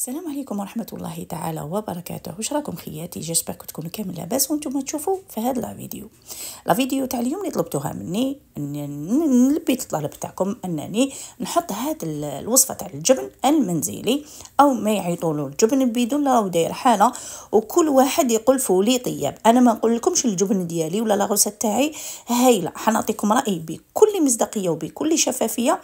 السلام عليكم ورحمة الله تعالى وبركاته واش راكم خياتي جيسبر تكونوا كامل لاباس وانتم تشوفوا في هاد لا فيديو لا فيديو تاع اليوم اللي طلبتوها مني نلبي الطلب تاعكم انني نحط هاد الوصفة تاع الجبن المنزلي او ما يعيطولو الجبن بدون راهو داير حالة وكل واحد يقول فولي طياب انا ما نقول لكمش الجبن ديالي ولا لا تاعي هايلة حنعطيكم رايي بكل مصداقية وبكل شفافية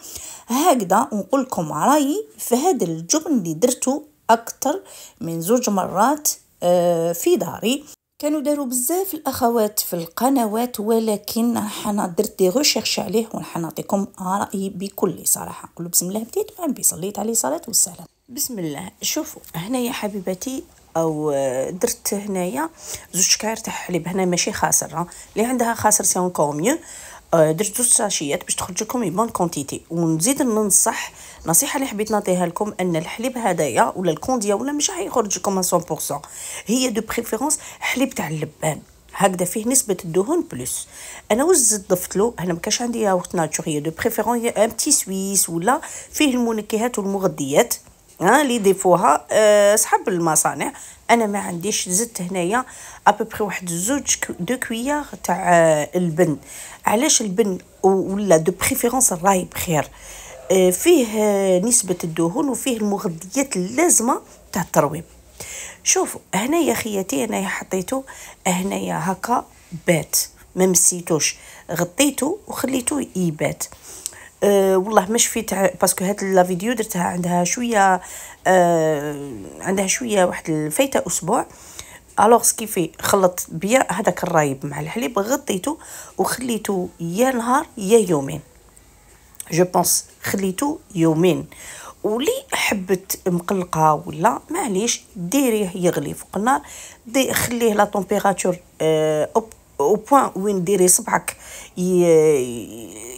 هكذا نقول لكم رايي في هذا الجبن اللي درته اكثر من زوج مرات آه، في داري كانوا داروا بزاف الاخوات في القنوات ولكن حنا درت دي ريشيرش عليه ونعطيكم رايي بكل صراحه نقول بسم الله بديت بي صليت عليه صلاه والسلام بسم الله شوفوا هنا يا حبيبتي او آه، درت هنايا زوج كاير تاع حليب هنا ماشي خاسر اللي عندها خاسر سي كوميو ميو أه، درت جوج ساشيات باش تخرج لكم بون كونتيتي ونزيد ننصح نصيحه اللي حبيت نعطيها لكم ان الحليب هدايا ولا الكونديا ولا مش حيخرج لكم 100% هي دو بريفيرونس حليب تاع اللبان هكذا فيه نسبه الدهون بلوس انا واش زدت ضفت له انا ما كانش عندي ياغورت هي دو بريفيرونس ان بتي سويس ولا فيه المنكهات والمغذيات ها لي ديفوها أه صحاب المصانع انا ما عنديش زدت هنايا ابوبري واحد زوج دو كويار تاع آه، البن علاش البن ولا دو بريفيرونس الرايب خير فيه آه، نسبه الدهون وفيه المغذيات اللازمه تاع الترويب شوفوا هنايا خياتي انا حطيته هنايا هكا بات ما مسيتوش غطيته وخليته يبات أه والله ما شفيت باسكو هاد لا فيديو درتها عندها شويه آه، عندها شويه واحد الفايته اسبوع الوغ سكيفي خلطت بيا هذاك الرايب مع الحليب غطيته وخليته يا نهار يا يومين جو بونس خليته يومين ولي حبت مقلقه ولا معليش ديريه يغلي فوق النار دي خليه لا طومبيراتور أه او بوان وين ديري صبعك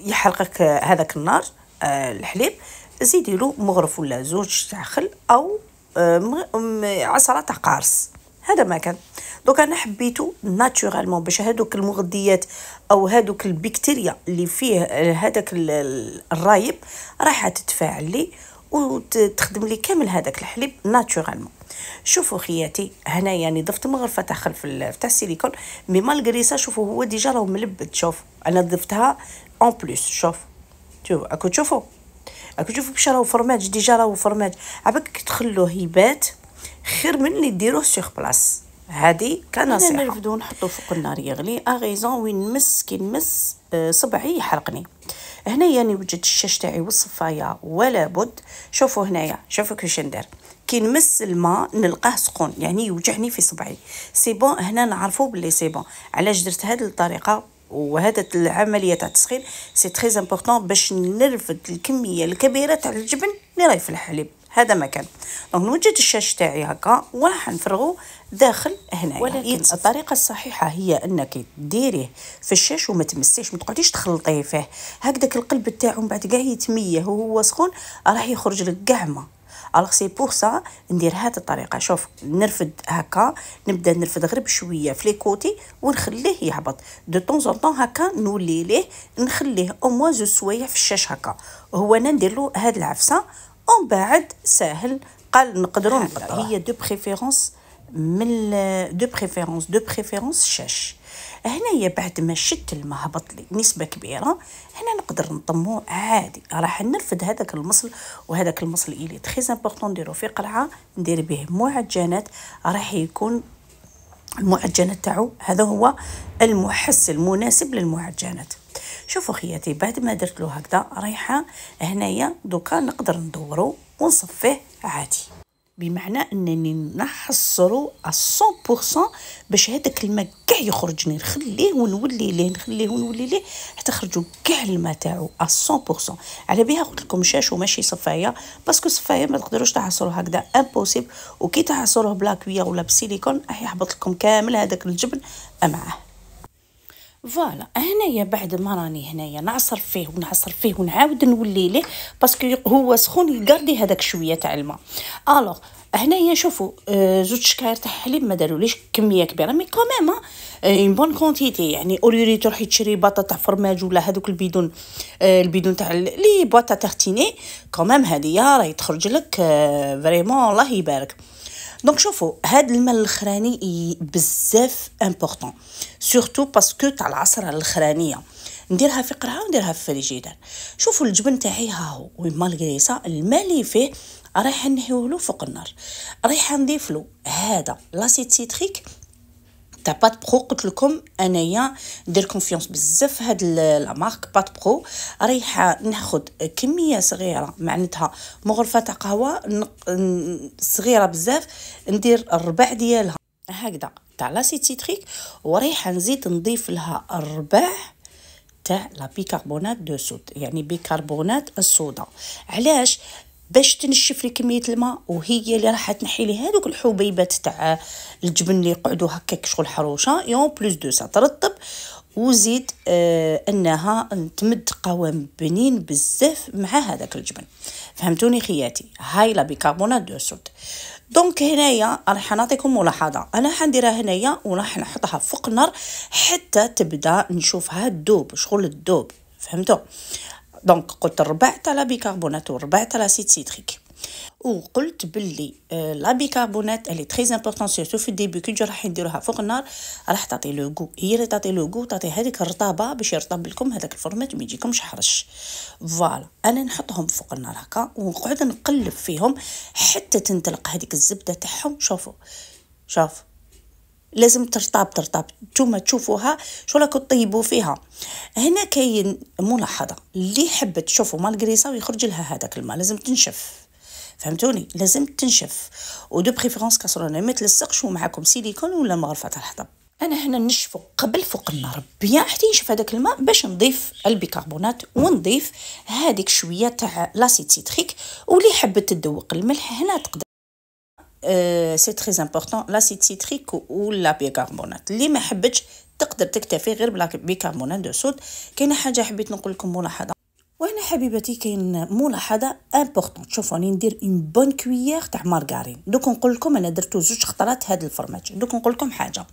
يحرقك هذاك النار الحليب زيدي له مغرف ولا زوج تاع خل او عصره تاع قارص هذا ما كان دوك انا حبيته ناتورالمون باش هادوك المغذيات او هادوك البكتيريا اللي فيه هذاك الرايب راح تتفاعل لي وتخدم لي كامل هذاك الحليب ناتورالمون شوفوا خياتي هنا يعني ضفت مغرفه تاع خلف تاع السيليكون مي مالغري سا شوفوا هو ديجا راه ملبد شوف انا ضفتها اون بلوس شوف شوف اكو تشوفوا اكو تشوفوا باش راهو فرماج ديجا راهو فرماج عباك تخلوه يبات خير من اللي ديروه سيغ بلاص هادي كنصيحه انا نرفدو نحطو فوق النار يغلي اغيزون وين نمس كي نمس آه، صبعي يحرقني هنايا يعني وجدت الشاش تاعي والصفايه ولا بد شوفوا هنايا شوفوا كيفاش ندير كي نمس الماء نلقاه سخون يعني يوجعني في صبعي سي بون هنا نعرفو بلي سي بون علاش درت هذه الطريقه وهذا العمليه تاع التسخين سي تري امبورطون باش نرفد الكميه الكبيره تاع الجبن اللي راهي في الحليب هذا ما كان دونك نوجد الشاش تاعي هكا وراح نفرغو داخل هنا ولكن يعني الطريقه الصحيحه هي انك ديريه في الشاش وما تمسيش ما تقعديش تخلطيه فيه هكذاك القلب تاعو من بعد كاع يتميه وهو سخون راح يخرج لك كاع ما الوغ سي بور سا ندير هاد الطريقه شوف نرفد هكا نبدا نرفد غير بشويه في لي كوتي ونخليه يهبط دو طون زون طون هكا نولي ليه نخليه او موان زو سوايع في الشاش هكا هو انا ندير له هاد العفسه ومن بعد ساهل قال نقدروا نقطعوه هي دو بريفيرونس من دو بريفيرونس دو بريفيرونس الشاش هنايا بعد ما شت الماء هبط لي نسبه كبيره هنا نقدر نطمو عادي راح نرفد هذاك المصل وهذاك المصل الي تخيز امبورطون نديرو في قرعه ندير به معجنات راح يكون المعجنات تاعو هذا هو المحس المناسب للمعجنات شوفوا خياتي بعد ما درت له هكذا رايحه هنايا دوكا نقدر ندورو ونصفيه عادي بمعنى انني نحصرو 100% باش هذاك الماء كاع يخرجني نخليه ونولي ليه نخليه ونولي ليه حتى خرجوا كاع الماء تاعو 100% على بها قلت لكم شاش وماشي صفايه باسكو صفايه ما تقدروش تحصروه هكذا امبوسيبل وكي تحصروه بلا كويه ولا بسيليكون راح يحبط لكم كامل هذاك الجبن معاه فوالا هنايا بعد ما راني هنايا نعصر فيه ونعصر فيه ونعاود نولي ليه باسكو هو سخون يقاردي هذاك شويه تاع الماء الوغ هنايا شوفوا آه، زوج شكاير تاع حليب ما داروليش كميه كبيره مي كوميم اون بون كونتيتي يعني اوليري تروحي تشري باطا تاع فرماج ولا هذوك البيدون آه، البيدون تاع لي بواطا تارتيني كوميم هذه راهي تخرج لك فريمون آه، الله يبارك دونك شوفوا هاد الماء الاخراني بزاف امبورطون سورتو باسكو تاع العصره الاخرانيه نديرها في قرعه ونديرها في الفريجيدر شوفوا الجبن تاعي ها هو والمالغريسا الماء اللي فيه رايحه نهيولو فوق النار رايحه نضيف له هذا لاسيت سيتريك تاع بات برو قلت لكم انايا ندير كونفيونس بزاف هاد لا مارك بات برو رايحه ناخذ كميه صغيره معناتها مغرفه تاع قهوه صغيره بزاف ندير الربع ديالها هكذا تاع لاسيت سيتريك ورايحه نزيد نضيف لها الربع تاع لا بيكربونات دو صود يعني بيكربونات الصودا علاش باش تنشف لي كميه الماء وهي اللي راح تنحي لي هذوك الحبيبات تاع الجبن اللي يقعدوا هكاك شغل حروشه اون بلوس دو سا ترطب وزيد آه انها تمد قوام بنين بزاف مع هذاك الجبن فهمتوني خياتي هاي لا بيكربونات دو صود دونك هنايا راح نعطيكم ملاحظه انا حنديرها هنايا وراح نحطها فوق النار حتى تبدا نشوفها تذوب شغل تذوب فهمتوا دونك قلت ربع تاع لا بيكربونات وربع تاع لا سيتريك وقلت باللي لا بيكربونات اللي تري امبورطون سيرتو في الديبي كي راح نديروها فوق النار راح تعطي لو غو هي اللي تعطي لو غو تعطي هذيك الرطابه باش يرطب لكم هذاك الفورماج ما يجيكمش حرش فوالا انا نحطهم فوق النار هكا ونقعد نقلب فيهم حتى تنطلق هذيك الزبده تاعهم شوفوا شوف لازم ترطب ترطب نتوما تشوفوها شو راكو تطيبوا فيها هنا كاين ملاحظه اللي حبت تشوفوا مالغريسا ويخرج لها هذاك الماء لازم تنشف فهمتوني لازم تنشف ودو بريفيرونس كاسرونه ما تلصقش ومعاكم سيليكون ولا مغرفه الحطب انا هنا نشفو قبل فوق النار بيان حتى ينشف هذاك الماء باش نضيف البيكربونات ونضيف هذيك شويه تاع لاسيد سيتريك واللي حبت تذوق الملح هنا تقدر سي تري امبورطون لاسيد سيتريك ولا بيكربونات اللي ما حبتش تقدر تكتفي غير بلا بيكربونات دو صود كاينه حاجه حبيت نقول لكم ملاحظه وهنا حبيبتي كاين ملاحظه امبورطون شوفوا راني ندير اون بون كويير تاع مارغارين دوك نقول لكم انا درتو زوج خطرات هذا الفرماج دوك نقول لكم حاجه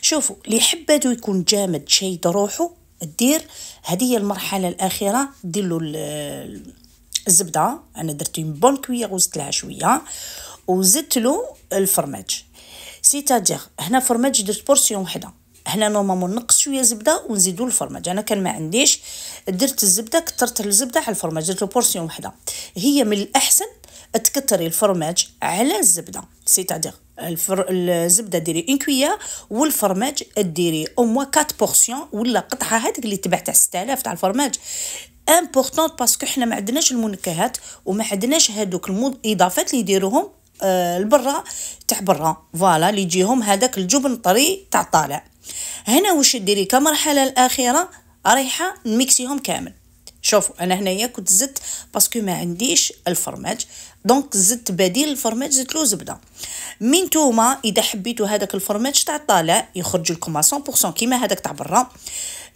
شوفوا اللي حبادو يكون جامد شيء روحو دير هذه هي المرحله الاخيره دير له الزبده انا درت اون بون كويير وزدت لها شويه وزدت له الفرماج سيتادير هنا فرماج درت بورسيون وحده هنا نورمالمون نقص شويه زبده ونزيدو الفرماج انا كان ما عنديش درت الزبده كثرت الزبده على الفرماج درت بورسيون وحده هي من الاحسن تكتري الفرماج على الزبده سيتادير الفر... الزبده ديري اون كويا والفرماج ديري او موا 4 بورسيون ولا قطعه هذيك اللي تباع تاع 6000 تاع الفرماج امبورطون باسكو حنا ما عندناش المنكهات وما عندناش هذوك الاضافات اللي يديروهم آه البرا تاع برا فوالا اللي يجيهم هذاك الجبن طري تاع طالع هنا واش ديري كمرحله الاخيره رايحه نميكسيهم كامل شوفوا انا هنايا كنت زدت باسكو ما عنديش الفرماج دونك زدت بديل الفرماج زدت له زبده من توما اذا حبيتو هذاك الفرماج تاع الطالع يخرج لكم 100% كيما هذاك تاع برا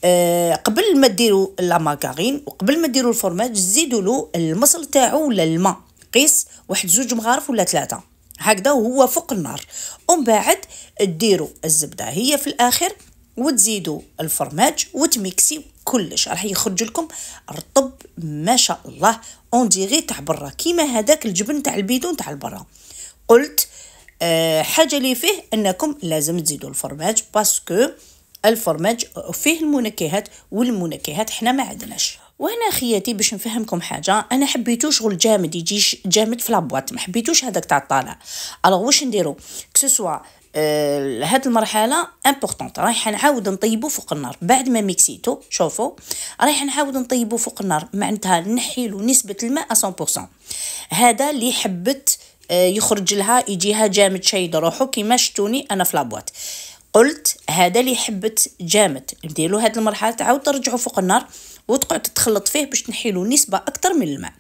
آه، قبل ما ديروا لا مارغارين وقبل ما ديروا الفرماج زيدوا له المصل تاعو ولا الماء قيس واحد زوج مغارف ولا ثلاثه هكذا وهو فوق النار ومن بعد ديروا الزبده هي في الاخر وتزيدوا الفرماج وتميكسي كلش راح يخرج لكم رطب ما شاء الله اون ديغي تاع برا كيما هذاك الجبن تاع البيدون تاع البرا قلت أه حاجه لي فيه انكم لازم تزيدوا الفرماج باسكو الفرماج فيه المنكهات والمنكهات حنا ما عندناش وهنا خياتي باش نفهمكم حاجه انا حبيتو شغل جامد يجي جامد في لابواط ما حبيتوش هذاك تاع الطالع الوغ واش نديرو كسوسوا لهاد آه، المرحله امبورطونط رايحه نعاود نطيبو فوق النار بعد ما ميكسيتو شوفو رايحه نعاود نطيبو فوق النار معناتها نحيلو نسبه الماء 100% هذا اللي حبت آه، يخرج لها يجيها جامد شايد روحو كيما شتوني انا في لابوات قلت هذا اللي حبت جامد نديرو هاد المرحله تعاود ترجعو فوق النار وتقعد تتخلط فيه باش نحيلو نسبه اكثر من الماء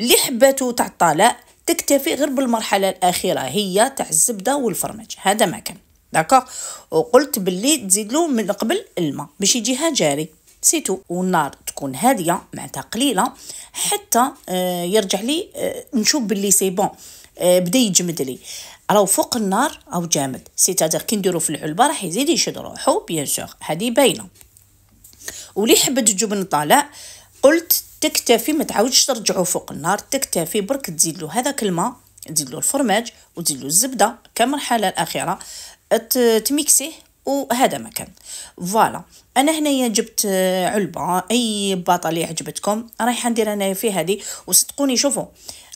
اللي حباتو تاع الطلاء تكتفي غير بالمرحلة الأخيرة هي تاع الزبدة والفرمج هذا ما كان داكوغ وقلت باللي تزيد له من قبل الماء باش يجيها جاري سيتو والنار تكون هاديه معناتها قليله حتى آه، يرجع لي آه، نشوف باللي سي بون آه، بدا يجمد لي راهو فوق النار او جامد تادير كي نديرو في العلبه راح يزيد يشد روحو بيان سور هادي باينه ولي حبت الجبن طالع قلت تكتفي ما تعاودش ترجعو فوق النار تكتفي برك تزيد له هذاك الماء تزيد له الفرماج وتزيد له الزبده كمرحله الاخيره تميكسيه وهذا ما كان فوالا انا هنايا جبت علبه اي باطه اللي عجبتكم رايحه ندير انايا في هذه وصدقوني شوفوا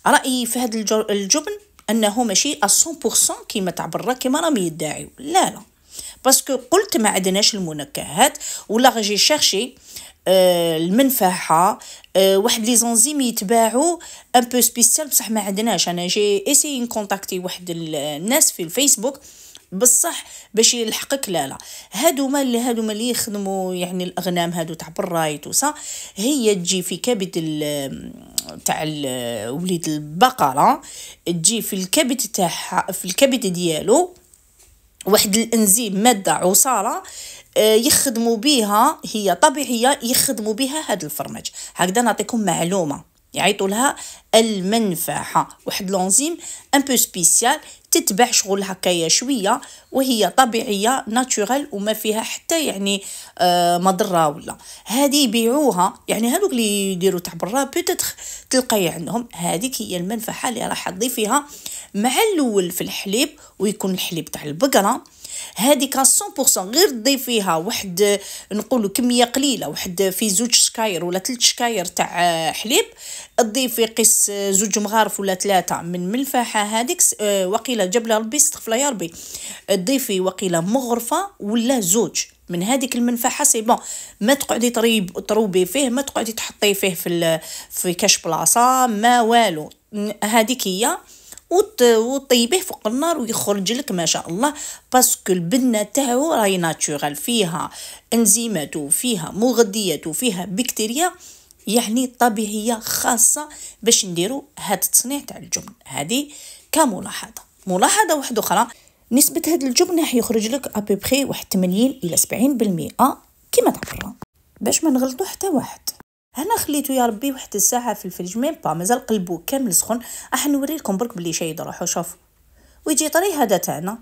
رايي في هذا الجبن انه ماشي 100% كيما تاع برا كيما راهم يدعيو لا لا باسكو قلت ما عندناش المنكهات ولا غجي شيرشي آه، المنفاحه آه، واحد لي زونزيم يتباعوا ان بو سبيسيال بصح ما عندناش انا جي ان كونتاكتي واحد الناس في الفيسبوك بصح باش يلحقك لا لا هادوما اللي هادوما اللي يخدموا يعني الاغنام هادو تاع برايت وصا هي تجي في كبد تاع وليد البقره تجي في الكبد تاعها في الكبد ديالو واحد الانزيم ماده عصاره آه، يخدموا بها هي طبيعيه يخدموا بها هذا الفرماج هكذا نعطيكم معلومه يعيطوا لها المنفحة واحد لونزيم ان بو سبيسيال تتبع شغل هكايا شويه وهي طبيعيه ناتشورال وما فيها حتى يعني آه، مضره ولا هذه يبيعوها يعني هذوك اللي يديروا تاع برا تلقاي عندهم هذيك هي المنفحة اللي راح تضيفيها مع الاول في الحليب ويكون الحليب تاع البقره هذيك 100% غير ضيفيها واحد نقولوا كميه قليله واحد في زوج شكاير ولا ثلاث شكاير تاع آه، حليب ضيفي قيس آه، زوج مغارف ولا ثلاثه من ملفحه هذيك آه، وقيله جبل ربي استغفر يا ربي تضيفي وقيله مغرفه ولا زوج من هذيك المنفحه سي بون ما تقعدي طريب تروبي فيه ما تقعدي تحطي فيه في في كاش بلاصه ما والو هذيك هي وطيبه فوق النار ويخرج لك ما شاء الله باسكو البنه تاعو راهي ناتشورال فيها انزيمات وفيها مغذيات وفيها بكتيريا يعني طبيعيه خاصه باش نديرو هاد التصنيع تاع الجبن هذه كملاحظه ملاحظه واحده اخرى نسبه هاد الجبن راح يخرج لك ابيبخي واحد 80 الى 70% كيما تاع باش ما نغلطو حتى واحد هنا خليته يا ربي واحد الساعه في الفريج ميم با مازال قلبو كامل سخون راح نوريلكم برك بلي شايد روحو شوف ويجي طري هذا تاعنا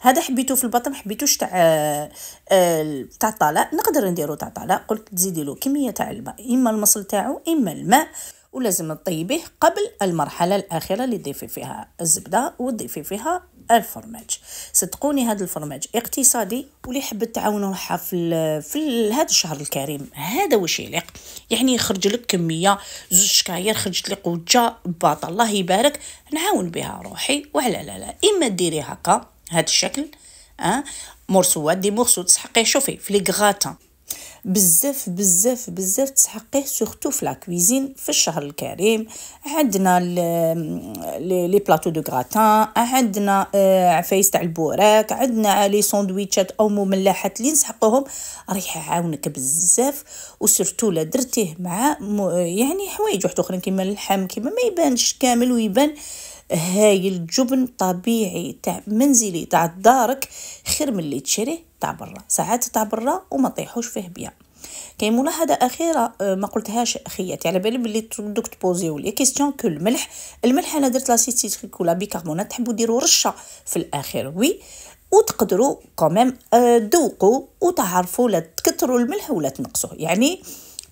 هذا حبيتو في البطن حبيتوش تاع آه، آه، تاع الطلاء نقدر نديرو تاع الطلاء قلت تزيدي له كميه تاع الماء اما المصل تاعو اما الماء ولازم تطيبيه قبل المرحله الاخيره اللي تضيفي فيها الزبده وتضيفي فيها الفرماج صدقوني هذا الفرماج اقتصادي واللي حبت تعاونوا روحها في في هذا الشهر الكريم هذا واش يليق يعني يخرج لك كميه زوج شكاير خرجت لي قوجه باط الله يبارك نعاون بها روحي وعلى لا لا اما ديري هكا هذا الشكل اه مرسوات دي مرسو تسحقي شوفي في لي غراتان بزاف بزاف بزاف تسحقيه سورتو في لاكويزين في الشهر الكريم عندنا لي بلاطو دو غراتان عندنا آه، عفايس تاع البوراك عندنا لي ساندويتشات او مملحات اللي نسحقوهم راح يعاونك بزاف وسورتو لا درتيه مع يعني حوايج وحده اخرى كيما اللحم كيما ما يبانش كامل ويبان هايل الجبن طبيعي تاع منزلي تاع دارك خير من اللي تشريه تاع برا ساعات تاع برا وما طيحوش فيه بيا كاين ملاحظه اخيره آه، ما قلتهاش خياتي على بالي بلي دوك تبوزيو لي كيسيون كو الملح الملح انا درت لاسيتيتريك ولا بيكربونات تحبوا ديروا رشه في الاخر وي وتقدروا آه، كوميم ذوقوا وتعرفوا لا تكثروا الملح ولا تنقصوه يعني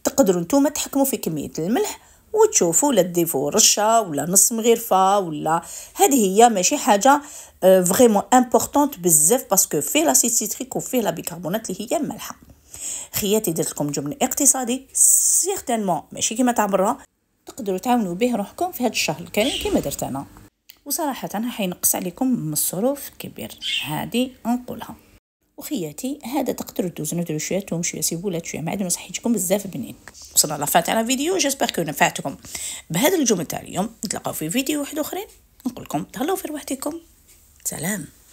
تقدروا نتوما تحكموا في كميه الملح وتشوفوا ولا ديفو رشه ولا نص مغرفه ولا هذه هي ماشي حاجه فريمون آه، امبورطونت بزاف باسكو فيه لاسيد سيتريك وفي لا بيكربونات اللي هي مالحه خياتي درت لكم جمل اقتصادي سيغتنمون ماشي كيما تاع برا تقدروا تعاونوا به روحكم في هذا الشهر الكريم كيما درت انا وصراحه حينقص عليكم من الصروف كبير هذه نقولها وخياتي هذا تقدروا تدوزوا ديروا شويه توم شويه سيبولات شويه معدن وصحيتكم بزاف بنين وصلنا لافان على فيديو جيسبر كو نفعتكم بهذا الجمل تاع اليوم نتلاقاو في فيديو واحد اخرين نقول لكم تهلاو في رواحتكم سلام